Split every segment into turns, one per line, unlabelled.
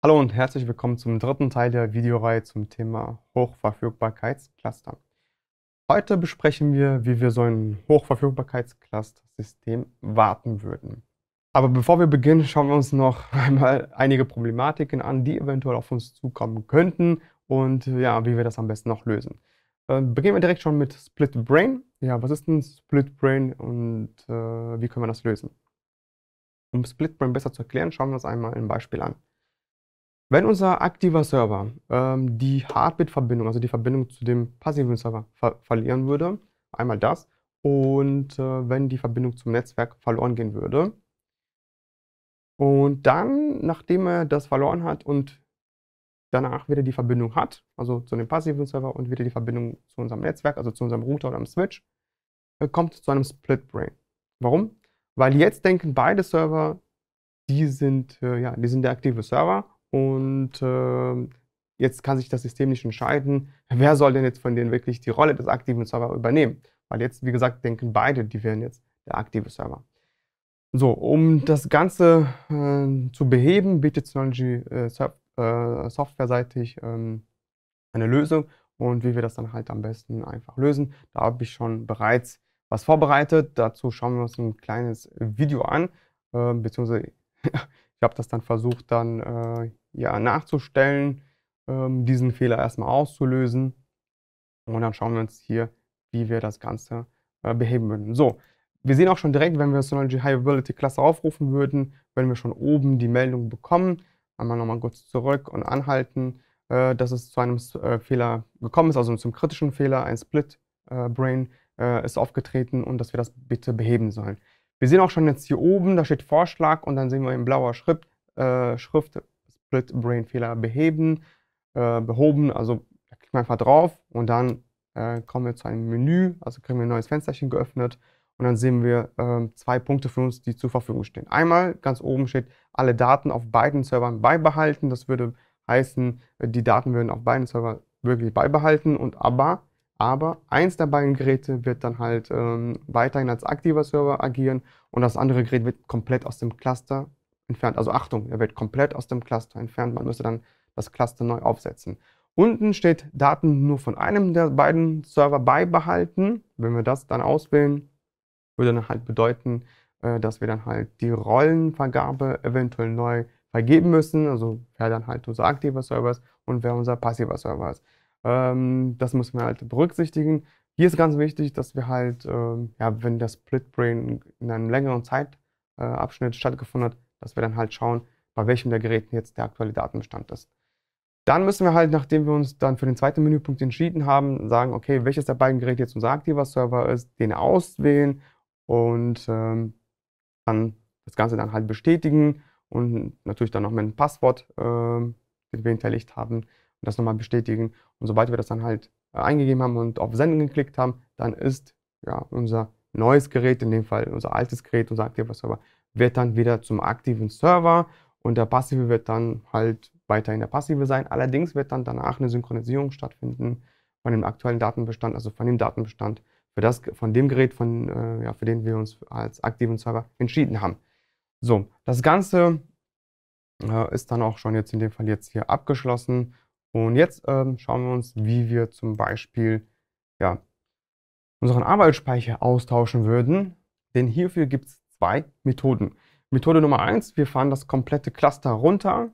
Hallo und herzlich willkommen zum dritten Teil der Videoreihe zum Thema Hochverfügbarkeitscluster. Heute besprechen wir, wie wir so ein Hochverfügbarkeitscluster-System warten würden. Aber bevor wir beginnen, schauen wir uns noch einmal einige Problematiken an, die eventuell auf uns zukommen könnten und ja, wie wir das am besten noch lösen. Äh, beginnen wir direkt schon mit Split Brain. Ja, was ist ein Split Brain und äh, wie können wir das lösen? Um Split Brain besser zu erklären, schauen wir uns einmal ein Beispiel an. Wenn unser aktiver Server ähm, die Hardbit-Verbindung, also die Verbindung zu dem passiven Server ver verlieren würde, einmal das, und äh, wenn die Verbindung zum Netzwerk verloren gehen würde. Und dann, nachdem er das verloren hat und danach wieder die Verbindung hat, also zu dem passiven Server und wieder die Verbindung zu unserem Netzwerk, also zu unserem Router oder am Switch, äh, kommt zu einem Split-Brain. Warum? Weil jetzt denken beide Server, die sind, äh, ja, die sind der aktive Server und äh, jetzt kann sich das System nicht entscheiden, wer soll denn jetzt von denen wirklich die Rolle des aktiven Server übernehmen. Weil jetzt, wie gesagt, denken beide, die wären jetzt der aktive Server. So, um das Ganze äh, zu beheben, bietet Synology äh, äh, softwareseitig ähm, eine Lösung und wie wir das dann halt am besten einfach lösen. Da habe ich schon bereits was vorbereitet. Dazu schauen wir uns ein kleines Video an, äh, beziehungsweise ich habe das dann versucht, dann äh, ja, nachzustellen, ähm, diesen Fehler erstmal auszulösen. Und dann schauen wir uns hier, wie wir das Ganze äh, beheben würden. So, wir sehen auch schon direkt, wenn wir Synology High Ability Cluster aufrufen würden, würden wir schon oben die Meldung bekommen. Einmal nochmal kurz zurück und anhalten, äh, dass es zu einem äh, Fehler gekommen ist, also zum kritischen Fehler, ein Split äh, Brain äh, ist aufgetreten und dass wir das bitte beheben sollen. Wir sehen auch schon jetzt hier oben, da steht Vorschlag und dann sehen wir in blauer Schrift, äh, Schrift Split Brain Fehler beheben, äh, behoben. Also da klickt man einfach drauf und dann äh, kommen wir zu einem Menü, also kriegen wir ein neues Fensterchen geöffnet und dann sehen wir äh, zwei Punkte für uns, die zur Verfügung stehen. Einmal ganz oben steht, alle Daten auf beiden Servern beibehalten. Das würde heißen, die Daten würden auf beiden Servern wirklich beibehalten und aber aber eins der beiden Geräte wird dann halt ähm, weiterhin als aktiver Server agieren und das andere Gerät wird komplett aus dem Cluster entfernt. Also Achtung, er wird komplett aus dem Cluster entfernt. Man müsste dann das Cluster neu aufsetzen. Unten steht Daten nur von einem der beiden Server beibehalten. Wenn wir das dann auswählen, würde dann halt bedeuten, äh, dass wir dann halt die Rollenvergabe eventuell neu vergeben müssen. Also wer dann halt unser aktiver Server ist und wer unser passiver Server ist. Ähm, das müssen wir halt berücksichtigen. Hier ist ganz wichtig, dass wir halt, ähm, ja, wenn der Split Brain in einem längeren Zeitabschnitt stattgefunden hat, dass wir dann halt schauen, bei welchem der Geräte jetzt der aktuelle Datenbestand ist. Dann müssen wir halt, nachdem wir uns dann für den zweiten Menüpunkt entschieden haben, sagen, okay, welches der beiden Geräte jetzt unser aktiver Server ist, den auswählen und ähm, dann das Ganze dann halt bestätigen und natürlich dann noch mit einem Passwort, äh, den wir hinterlegt haben, und das nochmal bestätigen. Und sobald wir das dann halt äh, eingegeben haben und auf Senden geklickt haben, dann ist ja unser neues Gerät, in dem Fall unser altes Gerät, unser aktiver Server, wird dann wieder zum aktiven Server und der passive wird dann halt weiterhin der passive sein. Allerdings wird dann danach eine Synchronisierung stattfinden von dem aktuellen Datenbestand, also von dem Datenbestand für das, von dem Gerät, von, äh, ja, für den wir uns als aktiven Server entschieden haben. So, das Ganze äh, ist dann auch schon jetzt in dem Fall jetzt hier abgeschlossen. Und jetzt ähm, schauen wir uns, wie wir zum Beispiel ja, unseren Arbeitsspeicher austauschen würden. Denn hierfür gibt es zwei Methoden. Methode Nummer eins, wir fahren das komplette Cluster runter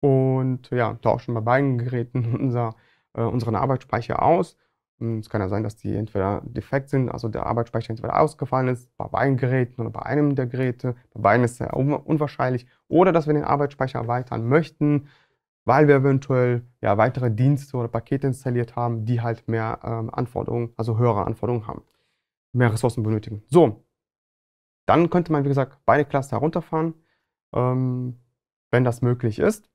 und ja, tauschen bei beiden Geräten unser, äh, unseren Arbeitsspeicher aus. Und hm, es kann ja sein, dass die entweder defekt sind, also der Arbeitsspeicher entweder ausgefallen ist, bei beiden Geräten oder bei einem der Geräte. Bei beiden ist es ja un unwahrscheinlich. Oder dass wir den Arbeitsspeicher erweitern möchten, weil wir eventuell ja, weitere Dienste oder Pakete installiert haben, die halt mehr ähm, Anforderungen, also höhere Anforderungen haben, mehr Ressourcen benötigen. So, dann könnte man, wie gesagt, beide Cluster herunterfahren, ähm, wenn das möglich ist.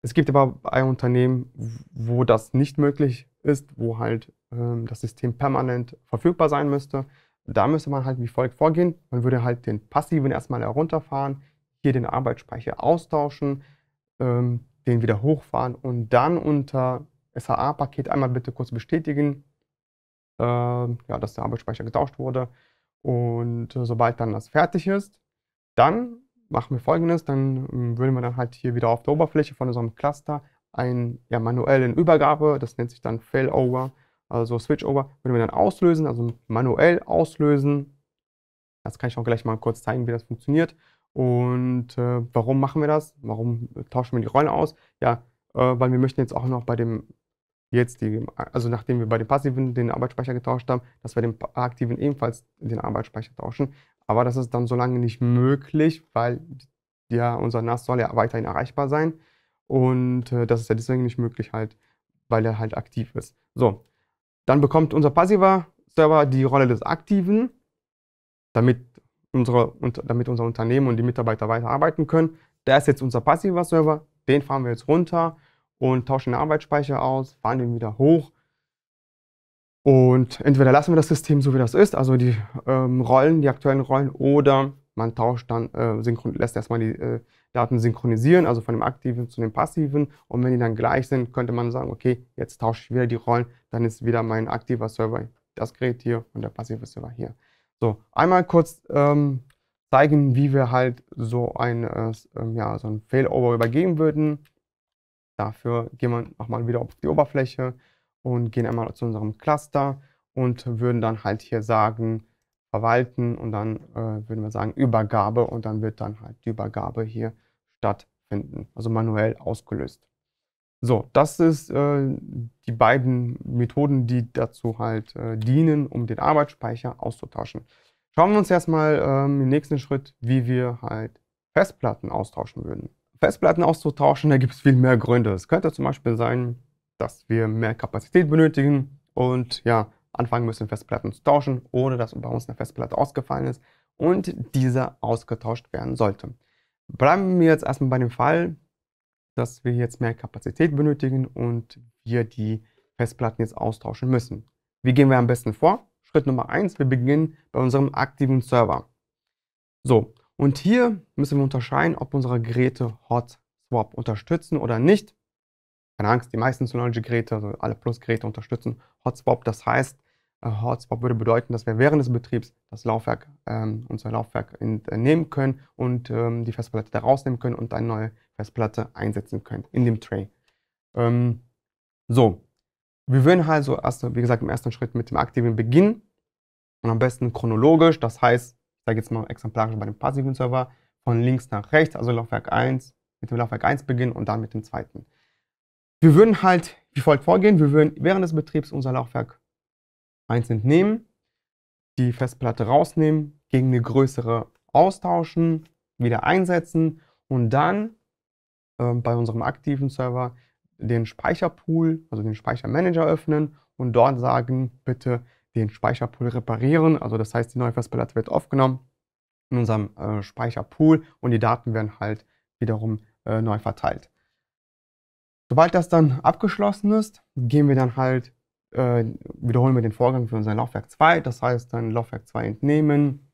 Es gibt aber ein Unternehmen, wo das nicht möglich ist, wo halt ähm, das System permanent verfügbar sein müsste. Da müsste man halt wie folgt vorgehen. Man würde halt den passiven erstmal herunterfahren, hier den Arbeitsspeicher austauschen, ähm, den wieder hochfahren und dann unter saa paket einmal bitte kurz bestätigen, äh, ja, dass der Arbeitsspeicher getauscht wurde. Und äh, sobald dann das fertig ist, dann machen wir folgendes, dann ähm, würden wir dann halt hier wieder auf der Oberfläche von unserem Cluster einen ja, manuellen Übergabe, das nennt sich dann Failover, also Switchover, würden wir dann auslösen, also manuell auslösen. Das kann ich auch gleich mal kurz zeigen, wie das funktioniert. Und äh, warum machen wir das? Warum tauschen wir die Rollen aus? Ja, äh, weil wir möchten jetzt auch noch bei dem jetzt, die, also nachdem wir bei den passiven den Arbeitsspeicher getauscht haben, dass wir den aktiven ebenfalls den Arbeitsspeicher tauschen. Aber das ist dann so lange nicht möglich, weil ja, unser NAS soll ja weiterhin erreichbar sein. Und äh, das ist ja deswegen nicht möglich halt, weil er halt aktiv ist. So, dann bekommt unser passiver Server die Rolle des Aktiven, damit, unsere, damit unser Unternehmen und die Mitarbeiter weiterarbeiten können. Der ist jetzt unser passiver Server, den fahren wir jetzt runter und tauschen den Arbeitsspeicher aus, fahren den wieder hoch. Und entweder lassen wir das System so, wie das ist, also die ähm, Rollen, die aktuellen Rollen, oder man tauscht dann, äh, synchron, lässt erstmal die äh, Daten synchronisieren, also von dem aktiven zu dem passiven. Und wenn die dann gleich sind, könnte man sagen, okay, jetzt tausche ich wieder die Rollen, dann ist wieder mein aktiver Server das Gerät hier und der passive Server hier. So, einmal kurz ähm, zeigen, wie wir halt so ein, äh, ähm, ja, so ein Failover übergeben würden. Dafür gehen wir nochmal wieder auf die Oberfläche und gehen einmal zu unserem Cluster und würden dann halt hier sagen, verwalten und dann äh, würden wir sagen Übergabe und dann wird dann halt die Übergabe hier stattfinden, also manuell ausgelöst. So, das ist äh, die beiden Methoden, die dazu halt äh, dienen, um den Arbeitsspeicher auszutauschen. Schauen wir uns erstmal ähm, im nächsten Schritt, wie wir halt Festplatten austauschen würden. Festplatten auszutauschen, da gibt es viel mehr Gründe. Es könnte zum Beispiel sein, dass wir mehr Kapazität benötigen und ja, anfangen müssen, Festplatten zu tauschen ohne dass bei uns eine Festplatte ausgefallen ist und diese ausgetauscht werden sollte. Bleiben wir jetzt erstmal bei dem Fall, dass wir jetzt mehr Kapazität benötigen und wir die Festplatten jetzt austauschen müssen. Wie gehen wir am besten vor? Schritt Nummer eins: wir beginnen bei unserem aktiven Server. So, und hier müssen wir unterscheiden, ob unsere Geräte Hot Swap unterstützen oder nicht. Keine Angst, die meisten Synology-Geräte, also alle Plus-Geräte unterstützen Hot Swap. Das heißt, äh, Hot Swap würde bedeuten, dass wir während des Betriebs das Laufwerk, ähm, unser Laufwerk entnehmen äh, können und ähm, die Festplatte da rausnehmen können und eine neue Festplatte einsetzen können in dem Tray. Ähm, so, wir würden also erst, wie gesagt, im ersten Schritt mit dem aktiven beginnen und am besten chronologisch, das heißt, sage jetzt mal exemplarisch bei dem passiven Server, von links nach rechts, also Laufwerk 1, mit dem Laufwerk 1 beginnen und dann mit dem zweiten. Wir würden halt wie folgt vorgehen, wir würden während des Betriebs unser Laufwerk 1 entnehmen, die Festplatte rausnehmen, gegen eine größere austauschen, wieder einsetzen und dann äh, bei unserem aktiven Server den Speicherpool, also den Speichermanager öffnen und dort sagen, bitte den Speicherpool reparieren. Also das heißt, die neue Festplatte wird aufgenommen in unserem äh, Speicherpool und die Daten werden halt wiederum äh, neu verteilt. Sobald das dann abgeschlossen ist, gehen wir dann halt, äh, wiederholen wir den Vorgang für unser Laufwerk 2. Das heißt, dann Laufwerk 2 entnehmen,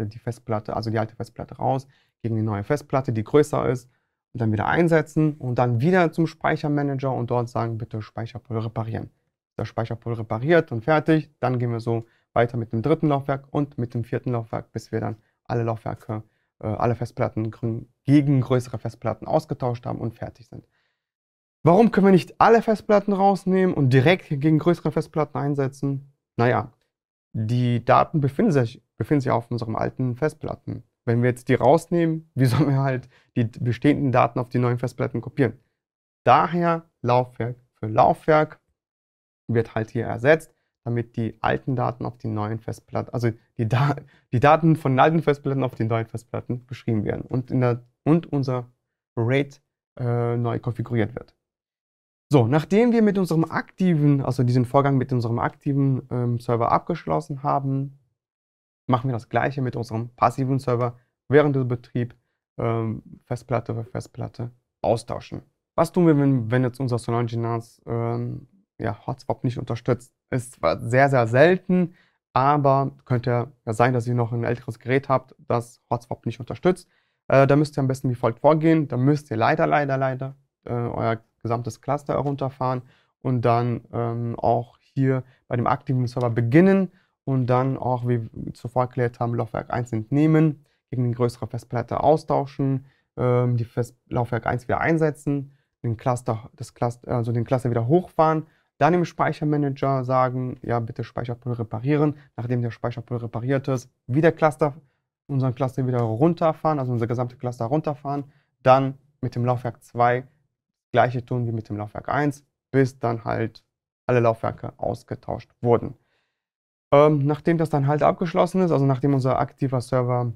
die Festplatte, also die alte Festplatte raus, gegen die neue Festplatte, die größer ist, und dann wieder einsetzen und dann wieder zum Speichermanager und dort sagen, bitte Speicherpool reparieren das Speicherpool repariert und fertig. Dann gehen wir so weiter mit dem dritten Laufwerk und mit dem vierten Laufwerk, bis wir dann alle Laufwerke, äh, alle Festplatten gegen größere Festplatten ausgetauscht haben und fertig sind. Warum können wir nicht alle Festplatten rausnehmen und direkt gegen größere Festplatten einsetzen? Naja, die Daten befinden sich, befinden sich auf unseren alten Festplatten. Wenn wir jetzt die rausnehmen, wie sollen wir halt die bestehenden Daten auf die neuen Festplatten kopieren? Daher Laufwerk für Laufwerk wird halt hier ersetzt, damit die alten Daten auf die neuen Festplatten, also die, da die Daten von alten Festplatten auf die neuen Festplatten geschrieben werden und, der, und unser RAID äh, neu konfiguriert wird. So, nachdem wir mit unserem aktiven, also diesen Vorgang mit unserem aktiven ähm, Server abgeschlossen haben, machen wir das gleiche mit unserem passiven Server während des Betriebs ähm, Festplatte für Festplatte austauschen. Was tun wir, wenn, wenn jetzt unser Solanginas ähm, ja, Hotswap nicht unterstützt. Ist zwar sehr, sehr selten, aber könnte ja sein, dass ihr noch ein älteres Gerät habt, das Hotswap nicht unterstützt. Äh, da müsst ihr am besten wie folgt vorgehen. Da müsst ihr leider, leider, leider äh, euer gesamtes Cluster herunterfahren und dann ähm, auch hier bei dem aktiven Server beginnen und dann auch, wie wir zuvor erklärt haben, Laufwerk 1 entnehmen, gegen eine größere Festplatte austauschen, ähm, die Fest Laufwerk 1 wieder einsetzen, den Cluster, das Cluster, also den Cluster wieder hochfahren dann im Speichermanager sagen, ja, bitte Speicherpool reparieren. Nachdem der Speicherpool repariert ist, wieder Cluster, unseren Cluster wieder runterfahren, also unser gesamte Cluster runterfahren. Dann mit dem Laufwerk 2 gleiche tun wie mit dem Laufwerk 1, bis dann halt alle Laufwerke ausgetauscht wurden. Ähm, nachdem das dann halt abgeschlossen ist, also nachdem unser aktiver Server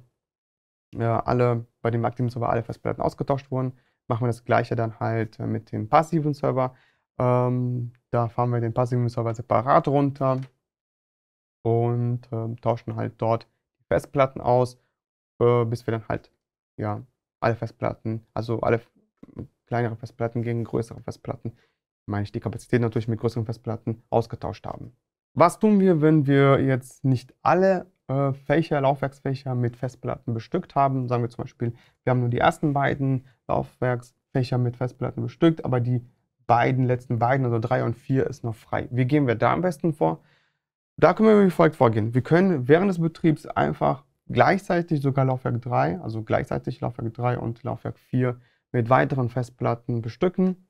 äh, alle, bei dem aktiven Server alle Festplatten ausgetauscht wurden, machen wir das gleiche dann halt äh, mit dem passiven Server. Ähm, da fahren wir den passiven Server separat runter und äh, tauschen halt dort die Festplatten aus, äh, bis wir dann halt ja, alle Festplatten, also alle kleinere Festplatten gegen größere Festplatten, meine ich, die Kapazität natürlich mit größeren Festplatten ausgetauscht haben. Was tun wir, wenn wir jetzt nicht alle äh, Fächer, Laufwerksfächer mit Festplatten bestückt haben? Sagen wir zum Beispiel, wir haben nur die ersten beiden Laufwerksfächer mit Festplatten bestückt, aber die beiden letzten beiden, also drei und vier, ist noch frei. Wie gehen wir da am besten vor? Da können wir wie folgt vorgehen. Wir können während des Betriebs einfach gleichzeitig sogar Laufwerk 3, also gleichzeitig Laufwerk 3 und Laufwerk 4 mit weiteren Festplatten bestücken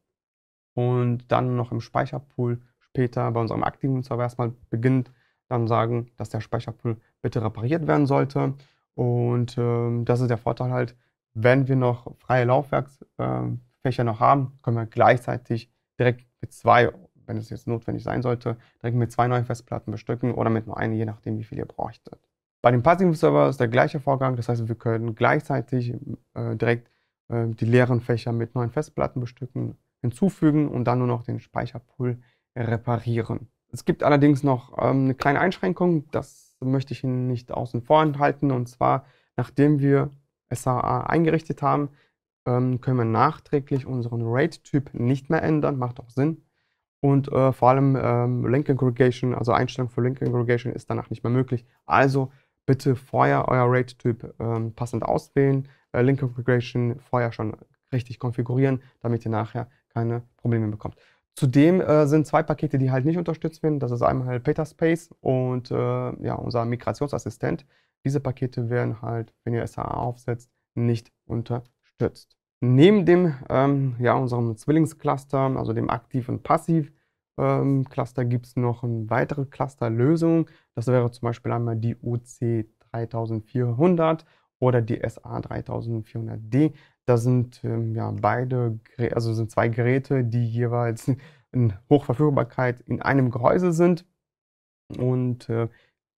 und dann noch im Speicherpool später bei unserem aktiven Server erstmal beginnt, dann sagen, dass der Speicherpool bitte repariert werden sollte. Und äh, das ist der Vorteil halt, wenn wir noch freie Laufwerks, äh, Fächer noch haben, können wir gleichzeitig direkt mit zwei, wenn es jetzt notwendig sein sollte, direkt mit zwei neuen Festplatten bestücken oder mit nur einer, je nachdem, wie viel ihr bräuchtet. Bei dem Passive Server ist der gleiche Vorgang, das heißt, wir können gleichzeitig äh, direkt äh, die leeren Fächer mit neuen Festplatten bestücken, hinzufügen und dann nur noch den Speicherpool reparieren. Es gibt allerdings noch ähm, eine kleine Einschränkung, das möchte ich Ihnen nicht außen vor enthalten, und zwar, nachdem wir SAA eingerichtet haben, ähm, können wir nachträglich unseren raid typ nicht mehr ändern, macht auch Sinn. Und äh, vor allem ähm, Link Aggregation, also Einstellung für Link Aggregation ist danach nicht mehr möglich. Also bitte vorher euer raid typ ähm, passend auswählen, äh, Link Aggregation vorher schon richtig konfigurieren, damit ihr nachher keine Probleme bekommt. Zudem äh, sind zwei Pakete, die halt nicht unterstützt werden. Das ist einmal Peterspace und äh, ja, unser Migrationsassistent. Diese Pakete werden halt, wenn ihr SAA aufsetzt, nicht unterstützt. Neben dem, ähm, ja, unserem Zwillingscluster, also dem Aktiv- und Passiv-Cluster, ähm, gibt es noch eine weitere Clusterlösung. Das wäre zum Beispiel einmal die UC3400 oder die SA3400D. Das sind ähm, ja beide, also sind zwei Geräte, die jeweils in Hochverfügbarkeit in einem Gehäuse sind und äh,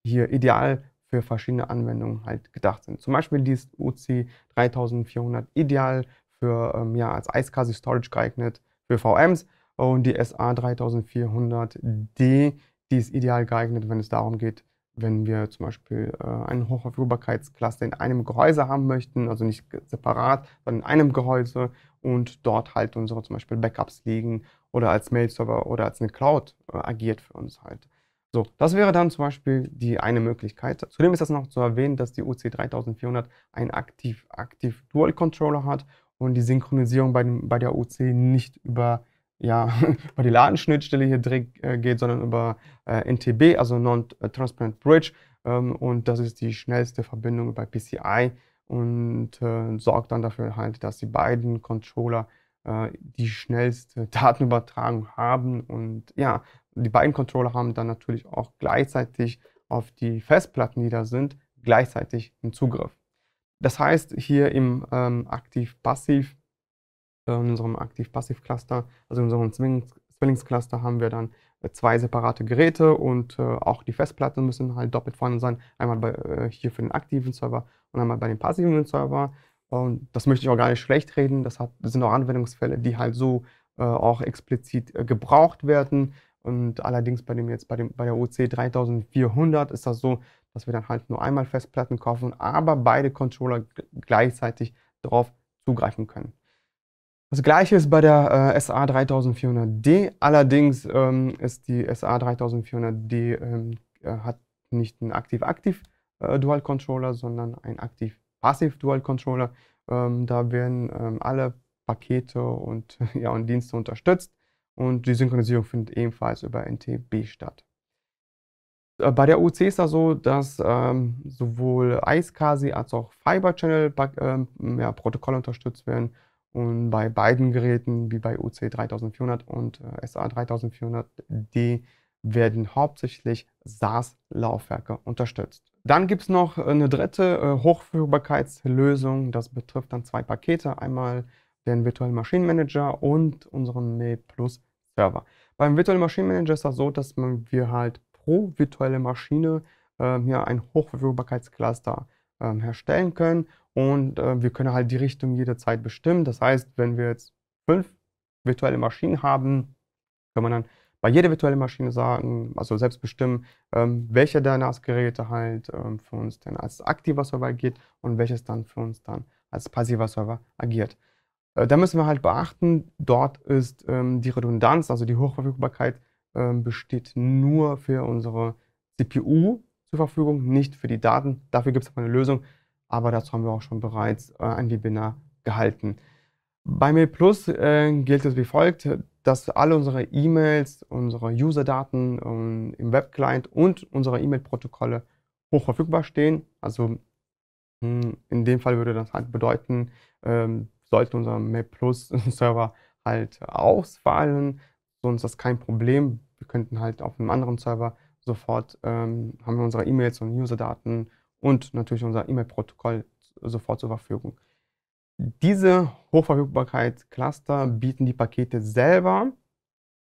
hier ideal für verschiedene Anwendungen halt gedacht sind. Zum Beispiel die UC3400 ideal für, ähm, ja, als eiskasi Storage geeignet für VMs und die SA3400D, die ist ideal geeignet, wenn es darum geht, wenn wir zum Beispiel äh, einen Hochverfügbarkeitscluster in einem Gehäuse haben möchten, also nicht separat, sondern in einem Gehäuse und dort halt unsere zum Beispiel Backups liegen oder als Mail-Server oder als eine Cloud äh, agiert für uns halt. So, das wäre dann zum Beispiel die eine Möglichkeit. Zudem ist das noch zu erwähnen, dass die UC3400 einen aktiv-aktiv Dual-Controller hat und die Synchronisierung bei, dem, bei der OC nicht über ja, über die Ladenschnittstelle hier direkt äh, geht, sondern über äh, NTB, also Non-Transparent Bridge. Ähm, und das ist die schnellste Verbindung bei PCI und äh, sorgt dann dafür halt, dass die beiden Controller äh, die schnellste Datenübertragung haben. Und ja, die beiden Controller haben dann natürlich auch gleichzeitig auf die Festplatten, die da sind, gleichzeitig einen Zugriff. Das heißt, hier im ähm, Aktiv-Passiv, ähm, in unserem Aktiv-Passiv-Cluster, also in unserem Zwillings-Cluster haben wir dann äh, zwei separate Geräte und äh, auch die Festplatten müssen halt doppelt vorhanden sein. Einmal bei, äh, hier für den aktiven Server und einmal bei dem passiven Server. Und das möchte ich auch gar nicht schlecht reden. Das, hat, das sind auch Anwendungsfälle, die halt so äh, auch explizit äh, gebraucht werden. Und allerdings bei dem jetzt bei, dem, bei der OC 3400 ist das so, dass wir dann halt nur einmal Festplatten kaufen, aber beide Controller gleichzeitig darauf zugreifen können. Das gleiche ist bei der äh, SA 3400D, allerdings ähm, ist die SA 3400D ähm, äh, hat nicht einen aktiv-aktiv äh, Dual Controller, sondern einen aktiv-passiv Dual Controller. Ähm, da werden ähm, alle Pakete und, ja, und Dienste unterstützt und die Synchronisierung findet ebenfalls über NTB statt. Äh, bei der OC ist das so, dass ähm, sowohl iSCSI als auch Fiber Channel ähm, ja, Protokolle unterstützt werden. Und bei beiden Geräten, wie bei OC 3400 und äh, SA 3400D, werden hauptsächlich SaaS-Laufwerke unterstützt. Dann gibt es noch eine dritte äh, Hochverfügbarkeitslösung. Das betrifft dann zwei Pakete. Einmal den virtuellen Maschinenmanager und unseren Mail Plus Server. Beim virtuellen Maschinenmanager ist das so, dass wir halt pro virtuelle Maschine hier ähm, ein Hochverfügbarkeitscluster ähm, herstellen können und äh, wir können halt die Richtung jederzeit bestimmen. Das heißt, wenn wir jetzt fünf virtuelle Maschinen haben, kann man dann bei jeder virtuellen Maschine sagen, also selbst bestimmen, ähm, welche der NAS-Geräte halt ähm, für uns denn als aktiver Server agiert und welches dann für uns dann als passiver Server agiert. Äh, da müssen wir halt beachten, dort ist ähm, die Redundanz, also die Hochverfügbarkeit, ähm, besteht nur für unsere CPU zur Verfügung, nicht für die Daten. Dafür gibt es eine Lösung, aber dazu haben wir auch schon bereits äh, ein Webinar gehalten. Bei Mail Plus äh, gilt es wie folgt, dass alle unsere E-Mails, unsere User-Daten ähm, im Web-Client und unsere E-Mail-Protokolle hoch verfügbar stehen. Also hm, in dem Fall würde das halt bedeuten, ähm, sollte unser Mail Plus Server halt ausfallen, für uns das kein Problem. Wir könnten halt auf einem anderen Server sofort, ähm, haben wir unsere E-Mails und User-Daten und natürlich unser E-Mail-Protokoll sofort zur Verfügung. Diese Hochverfügbarkeit-Cluster bieten die Pakete selber,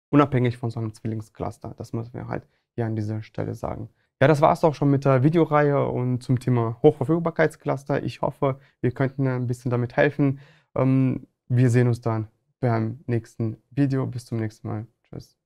unabhängig von so einem Zwillingscluster. Das müssen wir halt hier an dieser Stelle sagen. Ja, das war es auch schon mit der Videoreihe und zum Thema Hochverfügbarkeitscluster. Ich hoffe, wir könnten ein bisschen damit helfen. Ähm, wir sehen uns dann beim nächsten Video. Bis zum nächsten Mal. Tschüss.